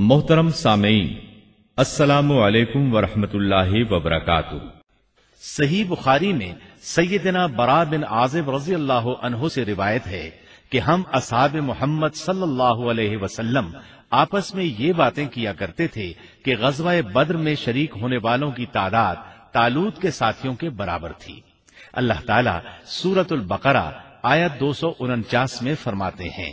मोहतरम सामयी असलकम वरम वबरकत सही बुखारी में सैदना बरा बिन आजिब रजी अल्लाह से रिवायत है कि हम असाब मोहम्मद सल्लल्लाहु अलैहि वसल्लम आपस में ये बातें किया करते थे कि गजवा बद्र में शरीक होने वालों की तादाद तालूद के साथियों के बराबर थी अल्लाह ताला सूरतुल बकरा आयत दो सौ उनचास में फरमाते हैं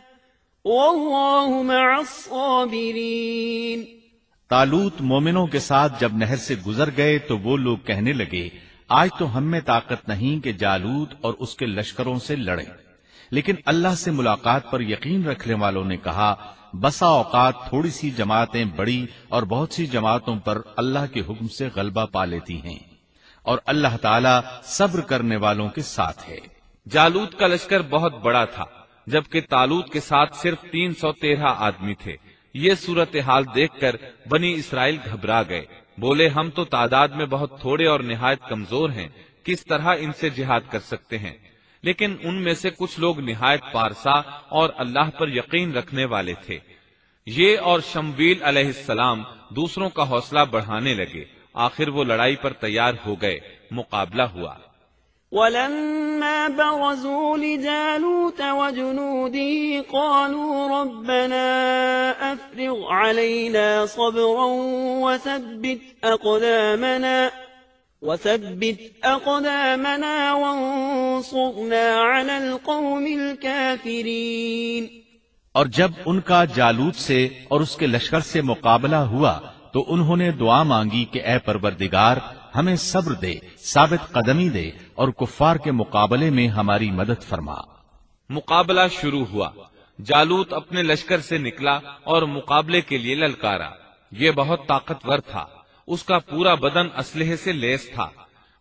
तालूत मोमिनों के साथ जब नहर से गुजर गए तो वो लोग कहने लगे आज तो हम में ताकत नहीं कि जालूत और उसके लश्करों से लड़े लेकिन अल्लाह से मुलाकात पर यकीन रखने वालों ने कहा बसा औकात थोड़ी सी जमातें बड़ी और बहुत सी जमातों पर अल्लाह के हुक्म से गलबा पा लेती हैं और अल्लाह ताला सब्र करने वालों के साथ है जालूत का लश्कर बहुत बड़ा था जबकि तालूत के साथ सिर्फ 313 आदमी थे ये सूरत हाल देखकर बनी इसराइल घबरा गए बोले हम तो तादाद में बहुत थोड़े और निहायत कमजोर हैं किस तरह इनसे जिहाद कर सकते हैं लेकिन उनमें से कुछ लोग निहायत पारसा और अल्लाह पर यकीन रखने वाले थे ये और शमवील अलैहिस्सलाम दूसरों का हौसला बढ़ाने लगे आखिर वो लड़ाई पर तैयार हो गए मुकाबला हुआ برزوا لجالوت وجنوده قالوا ربنا أفرغ علينا صبرا وثبت أقدامنا وثبت أقدامنا وانصرنا على القوم الكافرين और जब उनका जालूत से और उसके लश्कर से मुकाबला हुआ तो उन्होंने दुआ मांगी कि ए परवरदिगार हमें सब्र दे साबित कदमी दे और कुफार के मुकाबले में हमारी मदद फरमा मुकाबला शुरू हुआ जालूत अपने लश्कर से निकला और मुकाबले के लिए ललकारा ये बहुत ताकतवर था उसका पूरा बदन असलहे से लेस था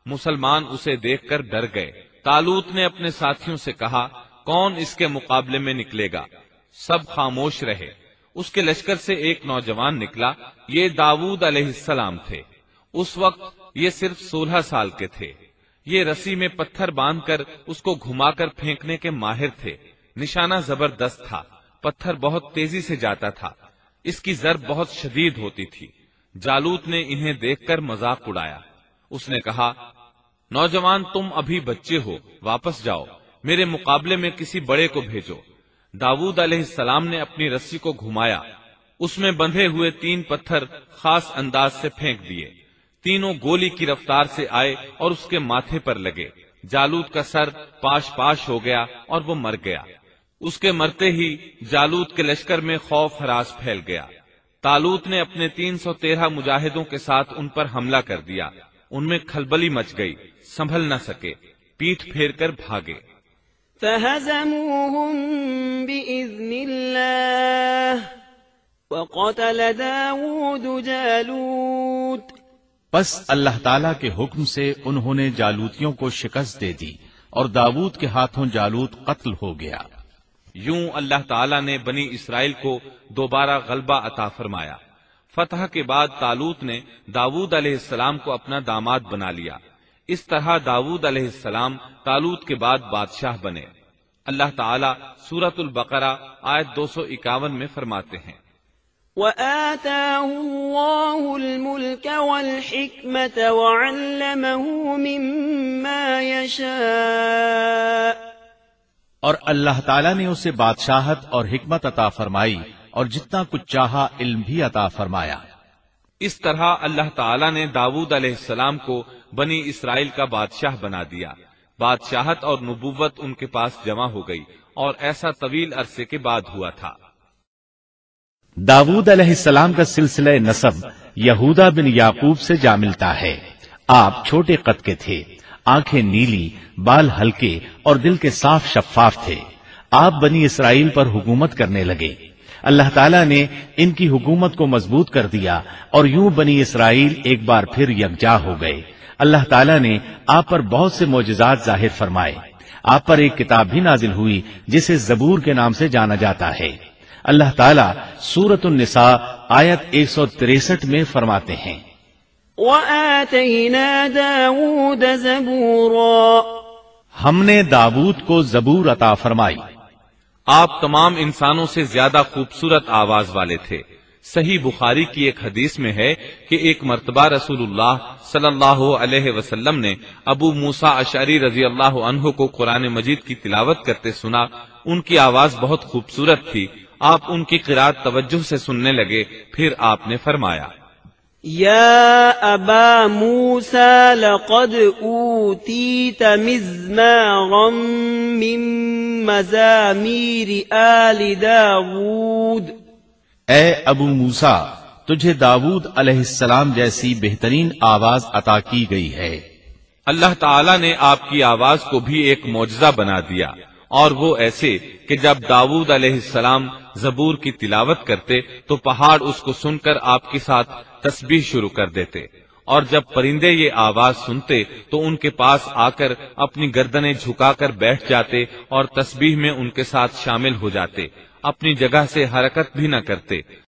मुसलमान उसे देखकर डर गए तालूत ने अपने साथियों से कहा कौन इसके मुकाबले में निकलेगा सब खामोश रहे उसके लश्कर से एक नौजवान निकला ये दाऊद अलैहिस्सलाम थे उस वक्त ये सिर्फ सोलह साल के थे ये रस्सी में पत्थर बांधकर उसको घुमाकर फेंकने के माहिर थे निशाना जबरदस्त था पत्थर बहुत तेजी से जाता था इसकी जरब बहुत शदीद होती थी जालूत ने इन्हें देखकर मजाक उड़ाया उसने कहा नौजवान तुम अभी बच्चे हो वापस जाओ मेरे मुकाबले में किसी बड़े को भेजो दाऊद सलाम ने अपनी रस्सी को घुमाया उसमें बंधे हुए तीन पत्थर खास अंदाज से फेंक दिए तीनों गोली की रफ्तार से आए और उसके माथे पर लगे जालूद का सर पाश पाश हो गया और वो मर गया उसके मरते ही जालूद के लश्कर में खौफ हरास फैल गया तालूत ने अपने 313 मुजाहिदों के साथ उन पर हमला कर दिया उनमें खलबली मच गई संभल न सके पीठ फेर कर भागे وقتل داود جالوت बस अल्लाह ताला के हुक्म से उन्होंने जालूतियों को शिकस्त दे दी और दाऊद के हाथों जालूत कत्ल हो गया यूं अल्लाह ताला ने बनी इसराइल को दोबारा गलबा अता फरमाया फतह के बाद तालूत ने दाऊद अलैहिस्सलाम को अपना दामाद बना लिया इस तरह दाऊद अलैहिस्सलाम तालूत के बाद बादशाह बने अल्लाह ताला सूरतुल बकरा आयत दो में फरमाते हैं وآتاه الله الملك والحكمة وعلمه مما يشاء और अल्लाह ताला ने उसे बादशाहत और हिकमत अता फरमाई और जितना कुछ चाहा इल्म भी अता फरमाया इस तरह अल्लाह ताला ने दाऊद अलैहिस्सलाम को बनी इसराइल का बादशाह बना दिया बादशाहत और नबुवत उनके पास जमा हो गई और ऐसा तवील अरसे के बाद हुआ था दाऊद अलैहिस्सलाम का सिलसिला नसब यहूदा बिन याकूब से जा मिलता है आप छोटे कद के थे आंखें नीली बाल हल्के और दिल के साफ शफाफ थे आप बनी इसराइल पर हुकूमत करने लगे अल्लाह ताला ने इनकी हुकूमत को मजबूत कर दिया और यूं बनी इसराइल एक बार फिर यकजा हो गए अल्लाह ताला ने आप पर बहुत से मोजात जाहिर फरमाए आप पर एक किताब भी नाजिल हुई जिसे जबूर के नाम से जाना जाता है अल्लाह ताला सूरत निसा आयत एक सौ तिरसठ में फरमाते हैं हमने दाबूत को जबूर अता फरमाई आप तमाम इंसानों से ज्यादा खूबसूरत आवाज वाले थे सही बुखारी की एक हदीस में है कि एक मरतबा रसूलुल्लाह सल्लल्लाहु अलैहि वसल्लम ने अबू मूसा अशारी रजी अल्लाह को कुरान मजीद की तिलावत करते सुना उनकी आवाज बहुत खूबसूरत थी आप उनकी किरात तवज्जो से सुनने लगे फिर आपने फरमाया या अबा मूसा लकद मिन दाऊद ए अबू मूसा तुझे दाऊद अलैहिस्सलाम जैसी बेहतरीन आवाज अता की गई है अल्लाह ताला ने आपकी आवाज को भी एक मुआजा बना दिया और वो ऐसे कि जब दाऊद अलैहिस्सलाम जबूर की तिलावत करते तो पहाड़ उसको सुनकर आपके साथ तस्बीह शुरू कर देते और जब परिंदे ये आवाज सुनते तो उनके पास आकर अपनी गर्दनें झुकाकर बैठ जाते और तस्बीह में उनके साथ शामिल हो जाते अपनी जगह से हरकत भी न करते